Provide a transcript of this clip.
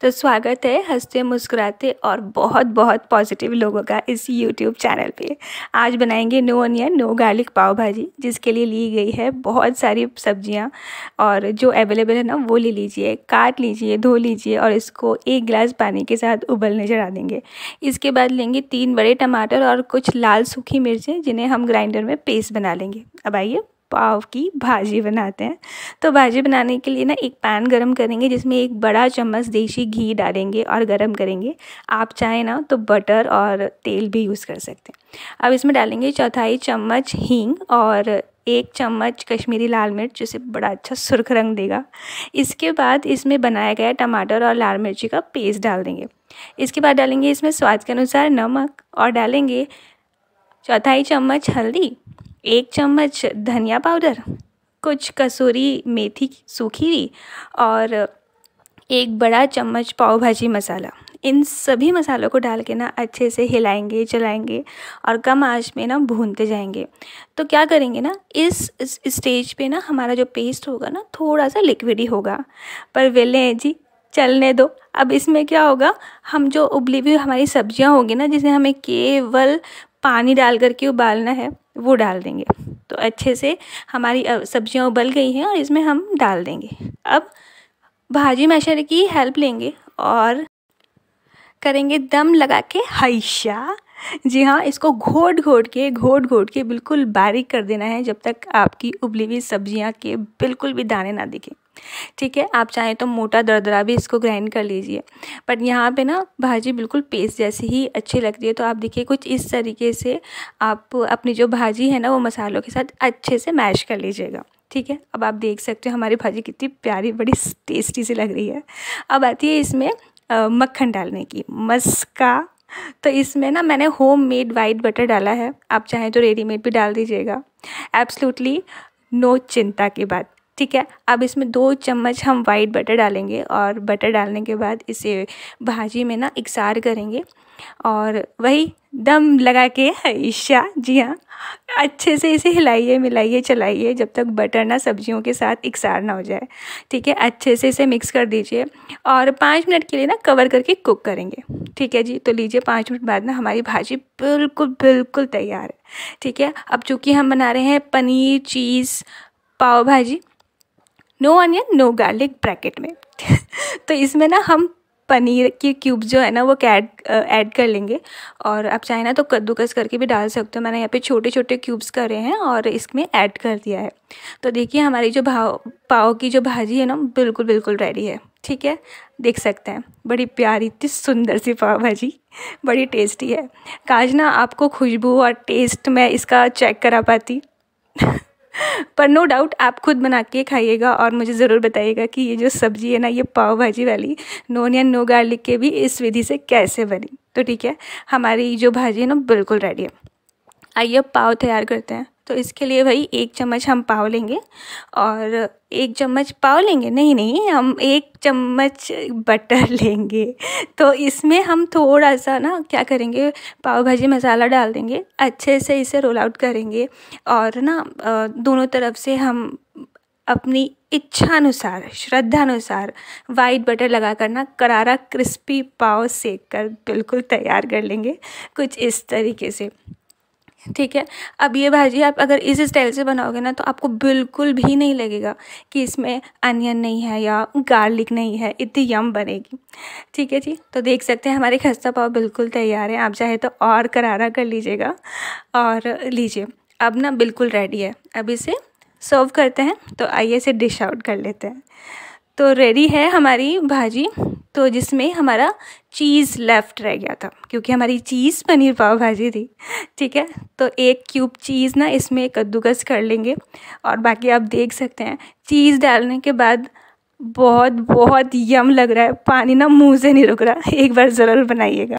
तो स्वागत है हंसते मुस्कुराते और बहुत बहुत पॉजिटिव लोगों का इस यूट्यूब चैनल पे आज बनाएंगे no onion no garlic pav bhaji जिसके लिए ली गई है बहुत सारी सब्जियां और जो अवेलेबल है ना वो ले लीजिए काट लीजिए धो लीजिए और इसको एक गिलास पानी के साथ उबलने चढ़ा देंगे इसके बाद लेंगे तीन बड़े टमाटर और कुछ लाल सूखी मिर्चें जिन्हें हम ग्राइंडर में पेस्ट बना लेंगे अब आइए पाव की भाजी बनाते हैं तो भाजी बनाने के लिए ना एक पैन गरम करेंगे जिसमें एक बड़ा चम्मच देसी घी डालेंगे और गरम करेंगे आप चाहें ना तो बटर और तेल भी यूज़ कर सकते हैं अब इसमें डालेंगे चौथाई चम्मच हींग और एक चम्मच कश्मीरी लाल मिर्च जिसे बड़ा अच्छा सुर्ख रंग देगा इसके बाद इसमें बनाया गया टमाटर और लाल मिर्ची का पेस्ट डाल देंगे इसके बाद डालेंगे इसमें स्वाद के अनुसार नमक और डालेंगे चौथाई चम्मच हल्दी एक चम्मच धनिया पाउडर कुछ कसूरी मेथी सूखी हुई और एक बड़ा चम्मच पाव भाजी मसाला इन सभी मसालों को डाल के ना अच्छे से हिलाएंगे चलाएंगे और कम आंच में ना भूनते जाएंगे तो क्या करेंगे ना इस, स्टेज पे ना हमारा जो पेस्ट होगा ना थोड़ा सा लिक्विड ही होगा पर वेले हैं जी चलने दो अब इसमें क्या होगा हम जो उबली हुई हमारी सब्जियां होगी ना जिसे हमें केवल पानी डाल करके उबालना है वो डाल देंगे तो अच्छे से हमारी सब्जियां उबल गई हैं और इसमें हम डाल देंगे अब भाजी मशर की हेल्प लेंगे और करेंगे दम लगा के हैशा जी हाँ इसको घोट घोट के घोट घोट के बिल्कुल बारीक कर देना है जब तक आपकी उबली हुई सब्जियाँ के बिल्कुल भी दाने ना दिखें ठीक है आप चाहें तो मोटा दरदरा भी इसको ग्राइंड कर लीजिए बट यहाँ पे ना भाजी बिल्कुल पेस्ट जैसी ही अच्छी लगती है तो आप देखिए कुछ इस तरीके से आप अपनी जो भाजी है ना वो मसालों के साथ अच्छे से मैश कर लीजिएगा ठीक है अब आप देख सकते हो हमारी भाजी कितनी प्यारी बड़ी टेस्टी सी लग रही है अब आती है इसमें मक्खन डालने की मस्का तो इसमें ना मैंने होम मेड वाइट बटर डाला है आप चाहें तो रेडीमेड भी डाल दीजिएगा एब्सोल्युटली नो चिंता की बात ठीक है अब इसमें दो चम्मच हम वाइट बटर डालेंगे और बटर डालने के बाद इसे भाजी में ना इकसार करेंगे और वही दम लगा के ईशा जी हाँ अच्छे से इसे हिलाइए मिलाइए चलाइए जब तक बटर ना सब्जियों के साथ इकसार ना हो जाए ठीक है अच्छे से इसे मिक्स कर दीजिए और पाँच मिनट के लिए ना कवर करके कुक करेंगे ठीक है जी तो लीजिए पाँच मिनट बाद ना हमारी भाजी बिल्कुल बिल्कुल तैयार है ठीक है अब चूँकि हम बना रहे हैं paneer cheese pav bhaji no onion no garlic bracket में तो इसमें ना हम पनीर के क्यूब जो है ना वो ऐड ऐड कर लेंगे और आप चाहें ना तो कद्दूकस करके भी डाल सकते हो मैंने यहाँ पे छोटे छोटे क्यूब्स करे हैं और इसमें ऐड कर दिया है तो देखिए हमारी जो भाव पाव की जो भाजी है ना बिल्कुल बिल्कुल रेडी है ठीक है देख सकते हैं बड़ी प्यारी इतनी सुंदर सी पाव भाजी बड़ी टेस्टी है काज ना आपको खुशबू और टेस्ट मैं इसका चेक करा पाती पर नो डाउट आप खुद बना के खाइएगा और मुझे ज़रूर बताइएगा कि ये जो सब्ज़ी है ना ये पाव भाजी वाली नो या नो गार्लिक के भी इस विधि से कैसे बनी तो ठीक है हमारी जो भाजी है ना बिल्कुल रेडी है आइए पाव तैयार करते हैं तो इसके लिए भाई एक चम्मच हम पाव लेंगे और एक चम्मच पाव लेंगे नहीं नहीं हम एक चम्मच बटर लेंगे तो इसमें हम थोड़ा सा ना क्या करेंगे पाव भाजी मसाला डाल देंगे अच्छे से इसे रोल आउट करेंगे और ना दोनों तरफ से हम अपनी इच्छानुसार श्रद्धानुसार वाइट बटर लगा कर ना करारा क्रिस्पी पाव सेक कर बिल्कुल तैयार कर लेंगे कुछ इस तरीके से ठीक है अब ये भाजी आप अगर इस स्टाइल से बनाओगे ना तो आपको बिल्कुल भी नहीं लगेगा कि इसमें अनियन नहीं है या गार्लिक नहीं है इतनी यम बनेगी ठीक है जी तो देख सकते हैं हमारे खस्ता पाव बिल्कुल तैयार है आप चाहे तो और करारा कर लीजिएगा और लीजिए अब ना बिल्कुल रेडी है अब इसे सर्व करते हैं तो आइए इसे डिश आउट कर लेते हैं तो रेडी है हमारी भाजी तो जिसमें हमारा चीज़ लेफ़्ट रह गया था क्योंकि हमारी चीज़ पनीर पाव भाजी थी ठीक है तो एक क्यूब चीज़ ना इसमें कद्दूकस कर लेंगे और बाकी आप देख सकते हैं चीज़ डालने के बाद बहुत बहुत यम लग रहा है पानी ना मुंह से नहीं रुक रहा एक बार ज़रूर बनाइएगा